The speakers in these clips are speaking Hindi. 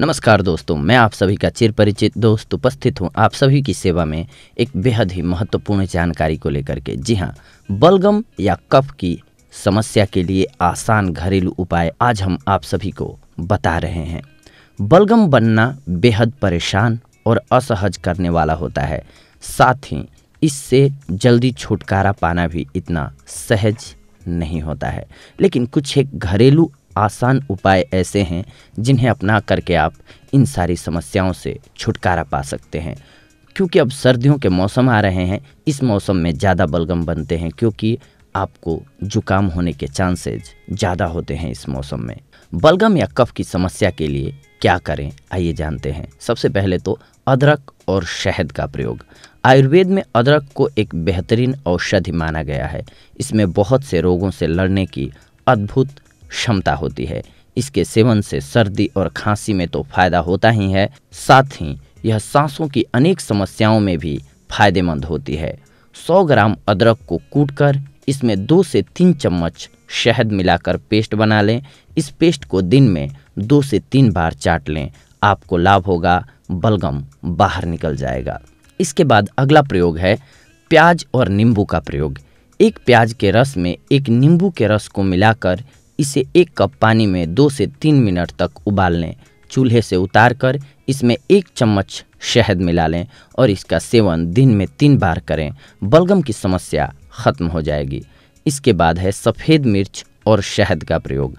नमस्कार दोस्तों मैं आप सभी का चिर परिचित दोस्त उपस्थित हूँ आप सभी की सेवा में एक बेहद ही महत्वपूर्ण जानकारी को लेकर के जी हाँ बलगम या कफ की समस्या के लिए आसान घरेलू उपाय आज हम आप सभी को बता रहे हैं बलगम बनना बेहद परेशान और असहज करने वाला होता है साथ ही इससे जल्दी छुटकारा पाना भी इतना सहज नहीं होता है लेकिन कुछ एक घरेलू आसान उपाय ऐसे हैं जिन्हें अपना करके आप इन सारी समस्याओं से छुटकारा पा सकते हैं क्योंकि अब सर्दियों के मौसम आ रहे हैं इस मौसम में ज़्यादा बलगम बनते हैं क्योंकि आपको जुकाम होने के चांसेज ज़्यादा होते हैं इस मौसम में बलगम या कफ की समस्या के लिए क्या करें आइए जानते हैं सबसे पहले तो अदरक और शहद का प्रयोग आयुर्वेद में अदरक को एक बेहतरीन औषधि माना गया है इसमें बहुत से रोगों से लड़ने की अद्भुत क्षमता होती है इसके सेवन से सर्दी और खांसी में तो फायदा होता ही है साथ ही यह सांसों की अनेक समस्याओं में भी फायदेमंद होती है 100 ग्राम अदरक को कूटकर इसमें दो से तीन चम्मच शहद मिलाकर पेस्ट बना लें इस पेस्ट को दिन में दो से तीन बार चाट लें आपको लाभ होगा बलगम बाहर निकल जाएगा इसके बाद अगला प्रयोग है प्याज और नींबू का प्रयोग एक प्याज के रस में एक नींबू के रस को मिलाकर इसे एक कप पानी में दो से तीन मिनट तक उबाल लें चूल्हे से उतार कर इसमें एक चम्मच शहद मिला लें और इसका सेवन दिन में तीन बार करें बलगम की समस्या ख़त्म हो जाएगी इसके बाद है सफ़ेद मिर्च और शहद का प्रयोग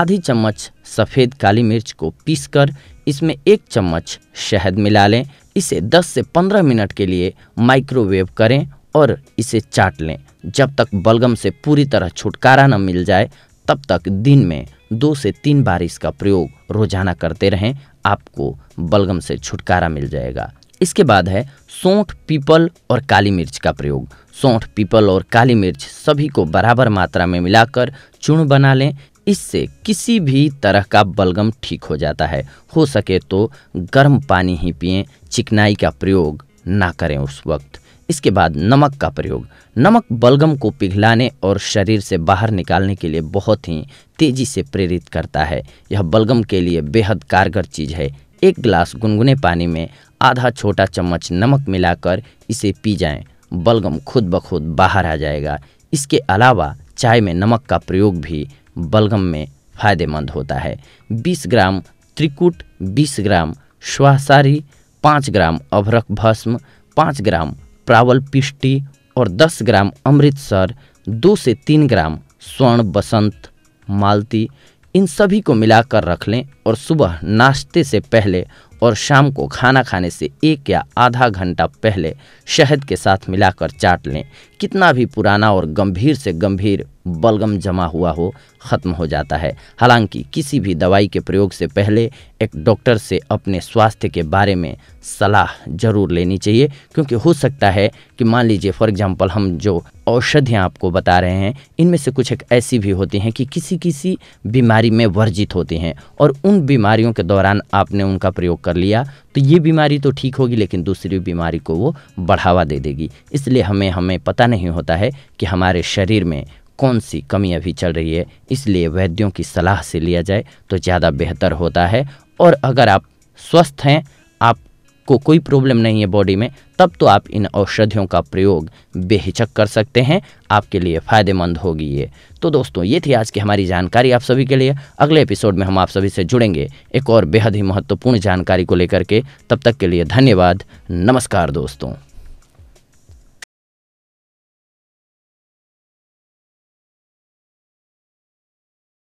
आधी चम्मच सफ़ेद काली मिर्च को पीसकर इसमें एक चम्मच शहद मिला लें इसे 10 से 15 मिनट के लिए माइक्रोवेव करें और इसे चाट लें जब तक बलगम से पूरी तरह छुटकारा न मिल जाए तब तक दिन में दो से तीन बार इसका प्रयोग रोजाना करते रहें आपको बलगम से छुटकारा मिल जाएगा इसके बाद है सौंठ पीपल और काली मिर्च का प्रयोग सौंठ पीपल और काली मिर्च सभी को बराबर मात्रा में मिलाकर चूर्ण बना लें इससे किसी भी तरह का बलगम ठीक हो जाता है हो सके तो गर्म पानी ही पिएं चिकनाई का प्रयोग ना करें उस वक्त इसके बाद नमक का प्रयोग नमक बलगम को पिघलाने और शरीर से बाहर निकालने के लिए बहुत ही तेज़ी से प्रेरित करता है यह बलगम के लिए बेहद कारगर चीज़ है एक गिलास गुनगुने पानी में आधा छोटा चम्मच नमक मिलाकर इसे पी जाएं बलगम खुद ब खुद बाहर आ जाएगा इसके अलावा चाय में नमक का प्रयोग भी बलगम में फायदेमंद होता है 20 ग्राम त्रिकुट 20 ग्राम श्वासारी 5 ग्राम अभरक भस्म 5 ग्राम प्रावल पिष्टी और 10 ग्राम अमृतसर दो से तीन ग्राम स्वर्ण बसंत मालती इन सभी को मिलाकर रख लें और सुबह नाश्ते से पहले और शाम को खाना खाने से एक या आधा घंटा पहले शहद के साथ मिलाकर चाट लें कितना भी पुराना और गंभीर से गंभीर बलगम जमा हुआ हो ख़त्म हो जाता है हालांकि किसी भी दवाई के प्रयोग से पहले एक डॉक्टर से अपने स्वास्थ्य के बारे में सलाह ज़रूर लेनी चाहिए क्योंकि हो सकता है कि मान लीजिए फॉर एग्ज़ाम्पल हम जो औषधियाँ आपको बता रहे हैं इनमें से कुछ एक ऐसी भी होती हैं कि किसी किसी बीमारी में वर्जित होती हैं और उन बीमारियों के दौरान आपने उनका प्रयोग कर लिया तो ये बीमारी तो ठीक होगी लेकिन दूसरी बीमारी को वो बढ़ावा दे देगी इसलिए हमें हमें पता नहीं होता है कि हमारे शरीर में कौन सी कमी अभी चल रही है इसलिए वैद्यों की सलाह से लिया जाए तो ज़्यादा बेहतर होता है और अगर आप स्वस्थ हैं को कोई प्रॉब्लम नहीं है बॉडी में तब तो आप इन औषधियों का प्रयोग बेहिचक कर सकते हैं आपके लिए फ़ायदेमंद होगी ये तो दोस्तों ये थी आज की हमारी जानकारी आप सभी के लिए अगले एपिसोड में हम आप सभी से जुड़ेंगे एक और बेहद ही महत्वपूर्ण जानकारी को लेकर के तब तक के लिए धन्यवाद नमस्कार दोस्तों